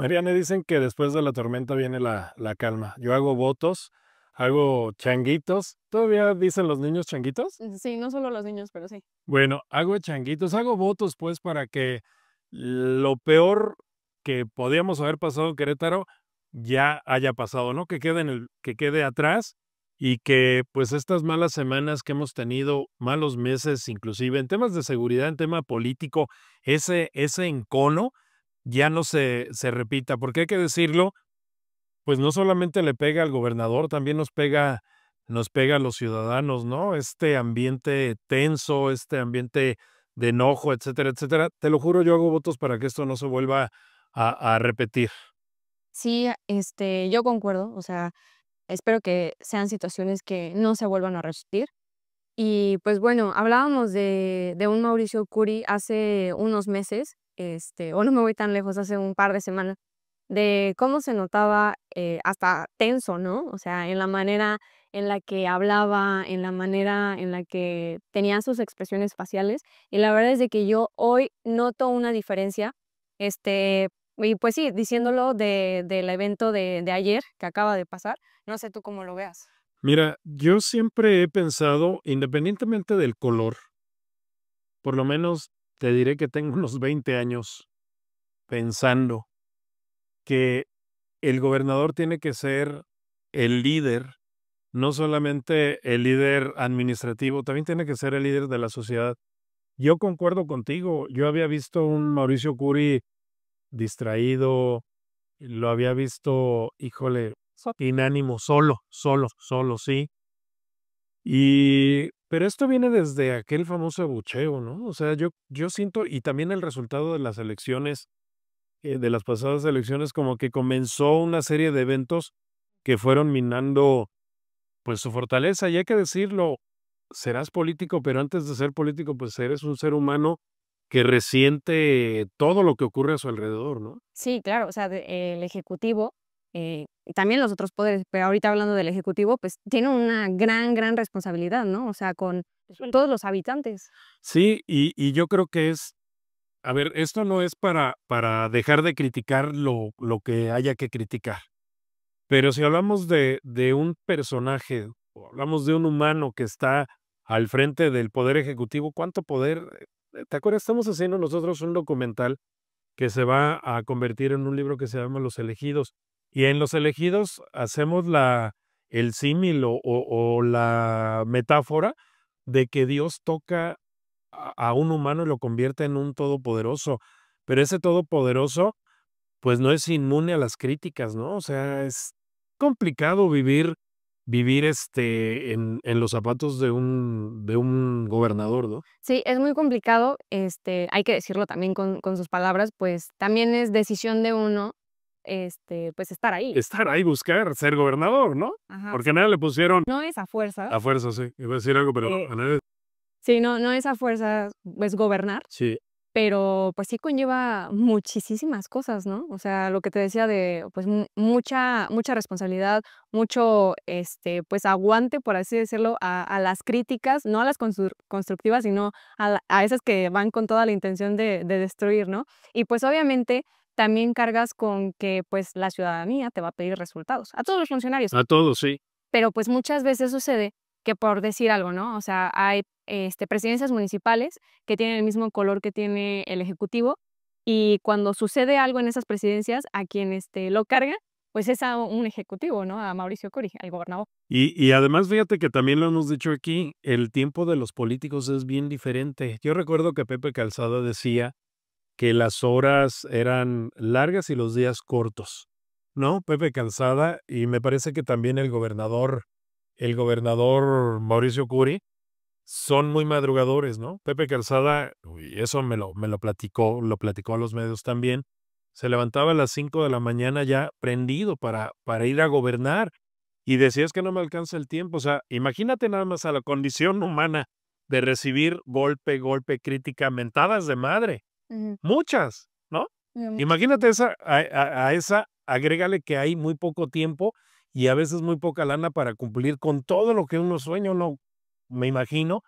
Mariana, dicen que después de la tormenta viene la, calma. Yo hago votos, hago changuitos. ¿Todavía dicen los niños changuitos? Mm, sí, no solo los niños, pero sí. Bueno, hago changuitos, hago votos pues para que lo peor que podíamos haber pasado en Querétaro ya haya pasado, ¿no? Que quede, que quede atrás y que pues estas malas semanas que hemos tenido, malos meses inclusive en temas de seguridad, en tema político, ese, ese encono ya no se, se repita, porque hay que decirlo, pues no solamente le pega al gobernador, también nos pega, nos pega a los ciudadanos, ¿no? Este ambiente tenso, este ambiente de enojo, etcétera, etcétera. Te lo juro, yo hago votos para que esto no se vuelva a, repetir. Sí, este, yo concuerdo, o sea, espero que sean situaciones que no se vuelvan a repetir. Y pues bueno, hablábamos de, de un Mauricio Curi hace unos meses este, o no me voy tan lejos, hace un par de semanas, de cómo se notaba eh, hasta tenso, ¿no? O sea, en la manera en la que hablaba, en la manera en la que tenía sus expresiones faciales. Y la verdad es de que yo hoy noto una diferencia, este, y pues sí, diciéndolo de, del evento de, de ayer que acaba de pasar, no sé tú cómo lo veas. Mira, yo siempre he pensado, independientemente del color, por lo menos te diré que tengo unos 20 años pensando que el gobernador tiene que ser el líder, no solamente el líder administrativo, también tiene que ser el líder de la sociedad. Yo concuerdo contigo, yo había visto un Mauricio Curi distraído, lo había visto, híjole, inánimo, solo, solo, solo, sí. Y pero esto viene desde aquel famoso abucheo, ¿no? O sea, yo, yo siento, y también el resultado de las elecciones, eh, de las pasadas elecciones, como que comenzó una serie de eventos que fueron minando, pues, su fortaleza. Y hay que decirlo, serás político, pero antes de ser político, pues eres un ser humano que resiente todo lo que ocurre a su alrededor, ¿no? Sí, claro, o sea, el Ejecutivo eh, también los otros poderes, pero ahorita hablando del Ejecutivo, pues tiene una gran, gran responsabilidad, ¿no? O sea, con todos los habitantes. Sí, y, yo creo que es, a ver, esto no es para, para dejar de criticar lo, lo que haya que criticar, pero si hablamos de, de un personaje, o hablamos de un humano que está al frente del Poder Ejecutivo, ¿cuánto poder? Eh, ¿Te acuerdas? Estamos haciendo nosotros un documental que se va a convertir en un libro que se llama Los elegidos. Y en los elegidos hacemos la, el símil o, la metáfora de que Dios toca a, a un humano y lo convierte en un todopoderoso. Pero ese todopoderoso, pues no es inmune a las críticas, ¿no? O sea, es complicado vivir, vivir este, en, en los zapatos de un, de un gobernador, ¿no? Sí, es muy complicado, este, hay que decirlo también con, con sus palabras, pues también es decisión de uno este, pues estar ahí. Estar ahí, buscar ser gobernador, ¿no? Porque a nadie le pusieron... No es a fuerza. A fuerza, sí. Iba a decir algo, pero eh, a nadie... Sí, no, no es a fuerza, es gobernar. Sí. Pero pues sí conlleva muchísimas cosas, ¿no? O sea, lo que te decía de pues mucha, mucha responsabilidad, mucho este, pues aguante, por así decirlo, a, las críticas, no a las constructivas, sino a, a, esas que van con toda la intención de, de destruir, ¿no? Y pues obviamente también cargas con que pues la ciudadanía te va a pedir resultados. A todos los funcionarios. A todos, sí. Pero pues muchas veces sucede que por decir algo, ¿no? O sea, hay este, presidencias municipales que tienen el mismo color que tiene el Ejecutivo y cuando sucede algo en esas presidencias, a quien este, lo carga, pues es a un ejecutivo, ¿no? A Mauricio Cori, al gobernador. Y, y además, fíjate que también lo hemos dicho aquí, el tiempo de los políticos es bien diferente. Yo recuerdo que Pepe Calzada decía que las horas eran largas y los días cortos. ¿No? Pepe Calzada y me parece que también el gobernador, el gobernador Mauricio Curi, son muy madrugadores, ¿no? Pepe Calzada, y eso me lo, me lo platicó, lo platicó a los medios también, se levantaba a las 5 de la mañana ya prendido para, para ir a gobernar y decía que no me alcanza el tiempo. O sea, imagínate nada más a la condición humana de recibir golpe, golpe, crítica, mentadas de madre muchas, ¿no? Imagínate esa, a, a, esa, agrégale que hay muy poco tiempo y a veces muy poca lana para cumplir con todo lo que uno sueña, no me imagino.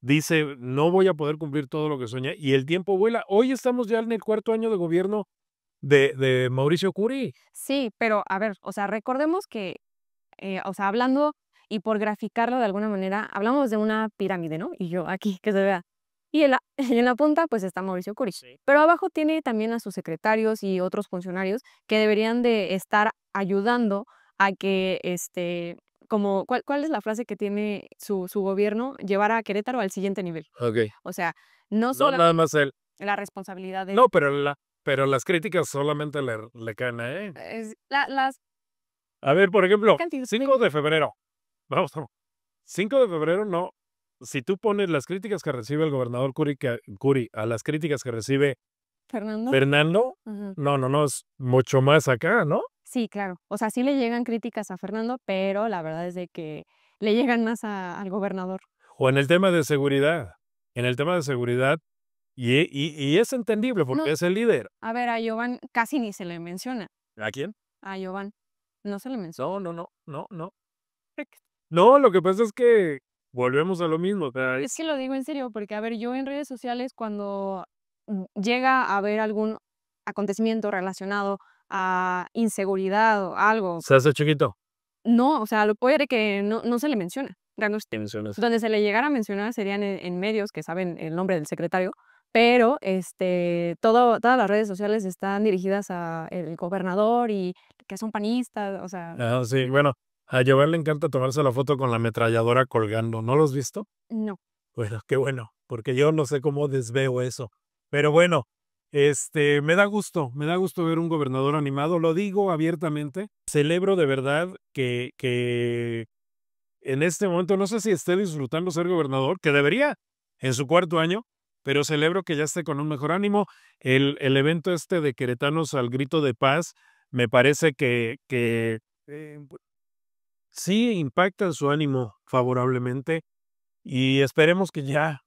Dice, no voy a poder cumplir todo lo que sueña y el tiempo vuela. Hoy estamos ya en el cuarto año de gobierno de, de Mauricio Curi. Sí, pero a ver, o sea, recordemos que, eh, o sea, hablando y por graficarlo de alguna manera, hablamos de una pirámide, ¿no? Y yo aquí, que se vea. Y en la, punta pues está Mauricio Curi. Pero abajo tiene también a sus secretarios y otros funcionarios que deberían de estar ayudando a que este como, ¿cuál, ¿cuál es la frase que tiene su, gobierno? Llevar a Querétaro al siguiente nivel. Okay. O sea, no solo... nada más él. La responsabilidad de... No, pero, la, pero las críticas solamente le, le caen a las... A ver, por ejemplo, 5 de febrero. Vamos, vamos. 5 de febrero no, si tú pones las críticas que recibe el gobernador Curi, a las críticas que recibe Fernando, Fernando no, no, no, es mucho más acá, ¿no? Sí, claro. O sea, sí le llegan críticas a Fernando, pero la verdad es de que le llegan más al gobernador. O en el tema de seguridad. En el tema de seguridad, y, es entendible porque es el líder. A ver, a Giovanni casi ni se le menciona. ¿A quién? A Giovanni. No se le menciona. no, no, no, no. No, lo que pasa es que volvemos a lo mismo. es que lo digo en serio, porque a ver, yo en redes sociales cuando mm, llega a haber algún acontecimiento relacionado a inseguridad o algo. ¿Se hace chiquito? No, o sea, lo puede que no, se le menciona. Donde se le llegara a mencionar serían en, medios que saben el nombre del secretario, pero este, todo, todas las redes sociales están dirigidas a el gobernador y que son panistas, o sea... Ah, sí, bueno, a Jover le encanta tomarse la foto con la ametralladora colgando. ¿No lo has visto? No. Bueno, qué bueno, porque yo no sé cómo desveo eso. Pero bueno, este, me da gusto, me da gusto ver un gobernador animado, lo digo abiertamente. Celebro de verdad que, que en este momento no sé si esté disfrutando ser gobernador, que debería en su cuarto año, pero celebro que ya esté con un mejor ánimo. El, evento este de Queretanos al Grito de Paz me parece que, que eh, sí impactan su ánimo favorablemente y esperemos que ya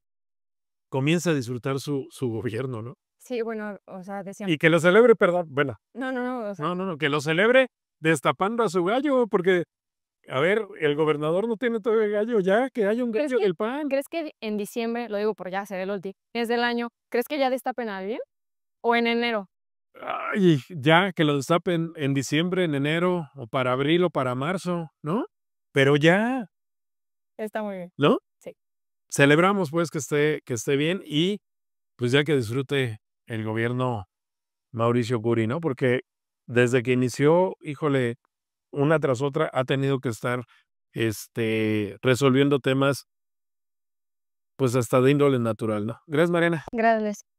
comience a disfrutar su, gobierno, ¿no? Sí, bueno, o sea, decíamos. Y que lo celebre, perdón, bueno. No, no, no. No, no, no, que lo celebre destapando a su gallo, porque, a ver, el gobernador no tiene todo el gallo ya, que haya un gallo El del pan. ¿Crees que en diciembre, lo digo por ya, seré el ulti, es del año, ¿crees que ya destapen a alguien? ¿O en enero? ay, ya que lo destapen en diciembre, en enero, o para abril o para marzo, ¿no? Pero ya. Está muy bien. ¿No? Sí. Celebramos pues que esté, que esté bien y pues ya que disfrute el gobierno Mauricio Curi, ¿no? Porque desde que inició, híjole, una tras otra ha tenido que estar este, resolviendo temas, pues hasta de índole natural, ¿no? Gracias, Mariana. Gracias.